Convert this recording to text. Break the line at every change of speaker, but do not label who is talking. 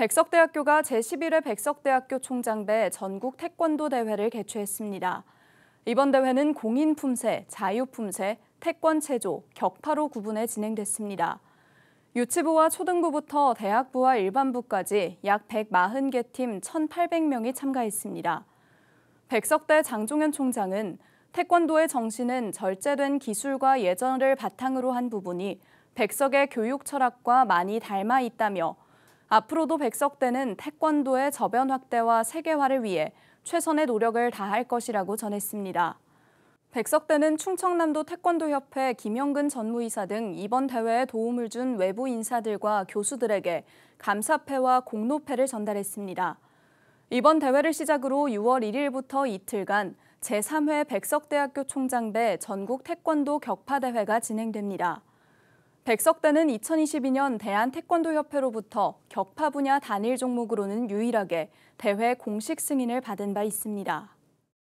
백석대학교가 제11회 백석대학교 총장배 전국 태권도 대회를 개최했습니다. 이번 대회는 공인 품새, 자유 품새, 태권 체조, 격파로 구분해 진행됐습니다. 유치부와 초등부부터 대학부와 일반부까지 약 140개 팀 1,800명이 참가했습니다. 백석대 장종현 총장은 태권도의 정신은 절제된 기술과 예절을 바탕으로 한 부분이 백석의 교육 철학과 많이 닮아 있다며 앞으로도 백석대는 태권도의 저변 확대와 세계화를 위해 최선의 노력을 다할 것이라고 전했습니다. 백석대는 충청남도 태권도협회 김영근 전무이사 등 이번 대회에 도움을 준 외부 인사들과 교수들에게 감사패와 공로패를 전달했습니다. 이번 대회를 시작으로 6월 1일부터 이틀간 제3회 백석대학교 총장배 전국 태권도 격파대회가 진행됩니다. 백석대는 2022년 대한태권도협회로부터 격파 분야 단일 종목으로는 유일하게 대회 공식 승인을 받은 바 있습니다.